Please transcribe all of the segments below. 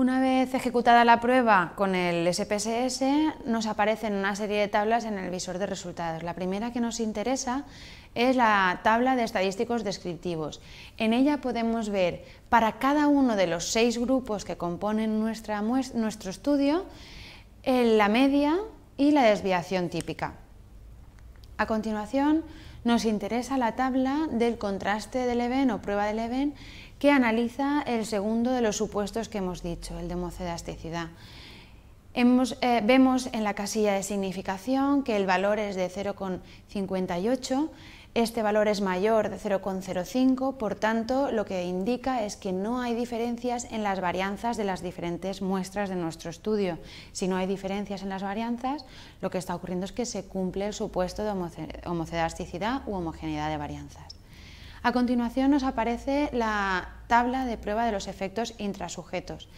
Una vez ejecutada la prueba con el SPSS, nos aparecen una serie de tablas en el visor de resultados. La primera que nos interesa es la tabla de estadísticos descriptivos. En ella podemos ver para cada uno de los seis grupos que componen nuestro estudio la media y la desviación típica. A continuación, nos interesa la tabla del contraste del EVEN o prueba del EVEN que analiza el segundo de los supuestos que hemos dicho, el de homocedasticidad. Eh, vemos en la casilla de significación que el valor es de 0,58, este valor es mayor de 0,05, por tanto lo que indica es que no hay diferencias en las varianzas de las diferentes muestras de nuestro estudio. Si no hay diferencias en las varianzas, lo que está ocurriendo es que se cumple el supuesto de homocedasticidad u homogeneidad de varianzas. A continuación nos aparece la tabla de prueba de los efectos intrasujetos.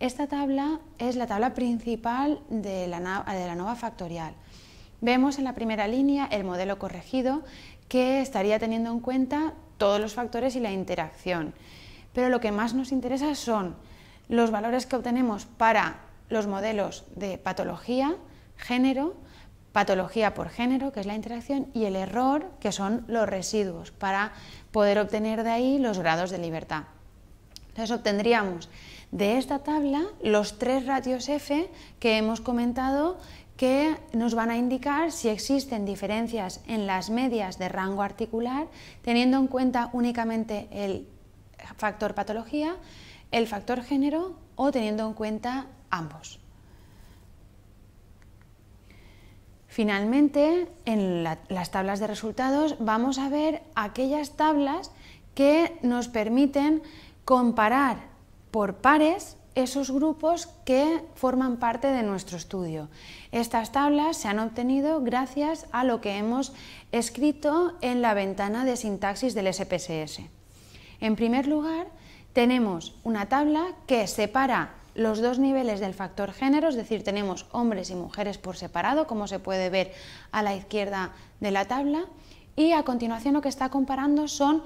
Esta tabla es la tabla principal de la, nova factorial. Vemos en la primera línea el modelo corregido que estaría teniendo en cuenta todos los factores y la interacción. Pero lo que más nos interesa son los valores que obtenemos para los modelos de patología, género, patología por género, que es la interacción, y el error, que son los residuos, para poder obtener de ahí los grados de libertad. Entonces obtendríamos de esta tabla los tres ratios F que hemos comentado que nos van a indicar si existen diferencias en las medias de rango articular, teniendo en cuenta únicamente el factor patología, el factor género o teniendo en cuenta ambos. Finalmente, en las tablas de resultados vamos a ver aquellas tablas que nos permiten comparar por pares esos grupos que forman parte de nuestro estudio. Estas tablas se han obtenido gracias a lo que hemos escrito en la ventana de sintaxis del SPSS. En primer lugar, tenemos una tabla que separa los dos niveles del factor género, es decir, tenemos hombres y mujeres por separado, como se puede ver a la izquierda de la tabla, y a continuación lo que está comparando son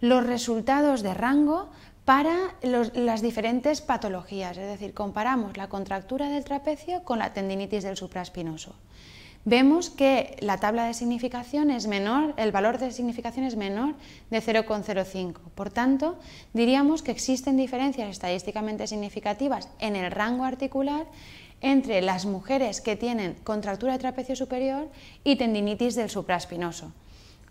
los resultados de rango para las diferentes patologías, es decir, comparamos la contractura del trapecio con la tendinitis del supraespinoso vemos que la tabla de significación es menor, el valor de significación es menor de 0,05. Por tanto, diríamos que existen diferencias estadísticamente significativas en el rango articular entre las mujeres que tienen contractura de trapecio superior y tendinitis del supraespinoso.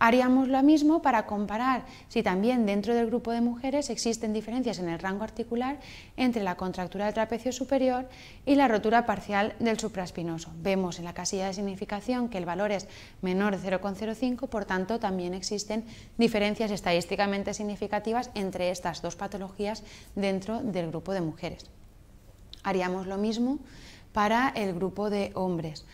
Haríamos lo mismo para comparar si también dentro del grupo de mujeres existen diferencias en el rango articular entre la contractura del trapecio superior y la rotura parcial del supraespinoso. Vemos en la casilla de significación que el valor es menor de 0,05, por tanto también existen diferencias estadísticamente significativas entre estas dos patologías dentro del grupo de mujeres. Haríamos lo mismo para el grupo de hombres.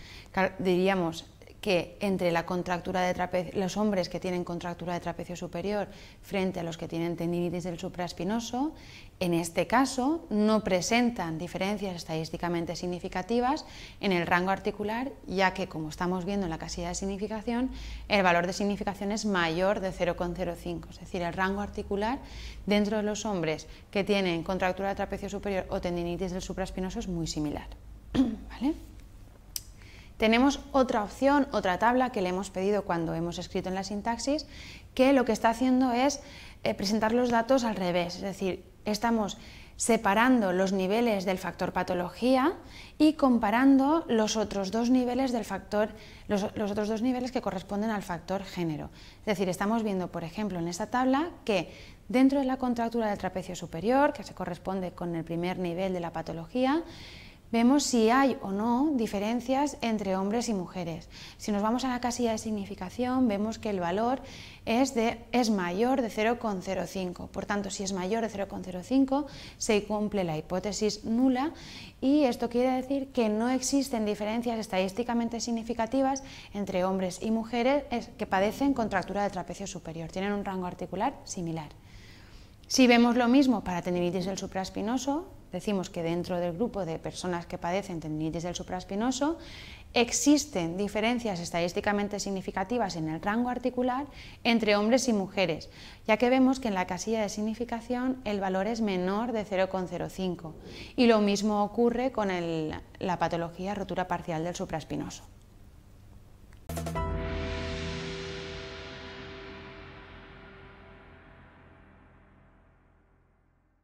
Diríamos, que entre la contractura de los hombres que tienen contractura de trapecio superior frente a los que tienen tendinitis del supraespinoso, en este caso no presentan diferencias estadísticamente significativas en el rango articular, ya que como estamos viendo en la casilla de significación, el valor de significación es mayor de 0,05, es decir, el rango articular dentro de los hombres que tienen contractura de trapecio superior o tendinitis del supraespinoso es muy similar. ¿Vale? Tenemos otra opción, otra tabla que le hemos pedido cuando hemos escrito en la sintaxis, que lo que está haciendo es eh, presentar los datos al revés, es decir, estamos separando los niveles del factor patología y comparando los otros dos niveles del factor los, los, otros dos niveles que corresponden al factor género. Es decir, estamos viendo, por ejemplo, en esta tabla que dentro de la contractura del trapecio superior, que se corresponde con el primer nivel de la patología, Vemos si hay o no diferencias entre hombres y mujeres. Si nos vamos a la casilla de significación, vemos que el valor es, de, es mayor de 0,05. Por tanto, si es mayor de 0,05, se cumple la hipótesis nula y esto quiere decir que no existen diferencias estadísticamente significativas entre hombres y mujeres que padecen contractura de trapecio superior. Tienen un rango articular similar. Si vemos lo mismo para tendinitis del supraespinoso, decimos que dentro del grupo de personas que padecen tendinitis del supraespinoso existen diferencias estadísticamente significativas en el rango articular entre hombres y mujeres, ya que vemos que en la casilla de significación el valor es menor de 0,05 y lo mismo ocurre con la patología rotura parcial del supraespinoso.